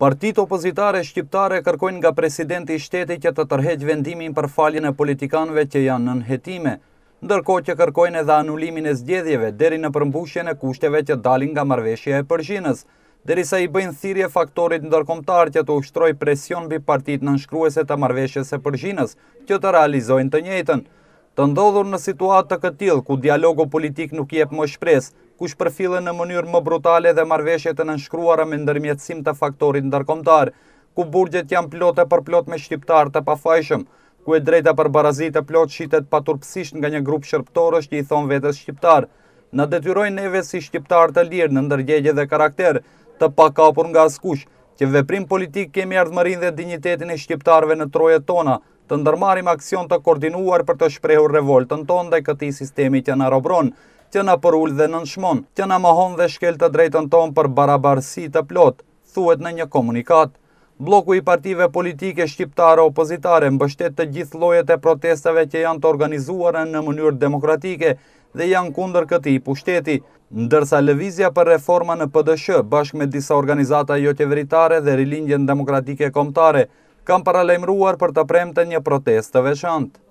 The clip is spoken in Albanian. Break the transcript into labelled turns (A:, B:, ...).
A: Partit opozitare shqiptare kërkojnë nga presidenti shteti që të tërheqë vendimin për faljen e politikanve që janë në nëhetime, ndërko që kërkojnë edhe anulimin e zgjedhjeve deri në përmbushjen e kushteve që dalin nga marveshje e përgjinës, deri sa i bëjnë thirje faktorit ndërkomtar që të ushtroj presion bi partit në nëshkruese të marveshjes e përgjinës që të realizojnë të njëtën të ndodhur në situatë të këtil, ku dialogu politik nuk jep më shpres, ku shpërfile në mënyrë më brutale dhe marveshjet e nënshkruara me ndërmjetësim të faktorit ndërkomtar, ku burgjet janë plote për plot me shqiptar të pafajshëm, ku e drejta për barazit e plot shqitet paturpsisht nga një grup shërptorës që i thonë vetës shqiptar. Në detyrojnë neve si shqiptar të lirë në ndërgjegje dhe karakter të pakapur nga askush, që veprim politik kemi ardhëmërin dhe dignitetin e shqiptarve në troje tona, të ndërmarim aksion të koordinuar për të shprehur revoltën tonë dhe këti sistemi që në robron, që në përull dhe në nëshmon, që në mahon dhe shkel të drejtën tonë për barabarësi të plot, thuet në një komunikat. Bloku i partive politike shqiptare opozitare mbështet të gjithë lojet e protestave që janë të organizuare në mënyrë demokratike dhe janë kunder këti pushteti. Ndërsa Levizja për reforma në PDSH, bashkë me disa organizata jo qeveritare dhe rilindjen demokratike komtare, kam paralajmruar për të premte një protest të veçantë.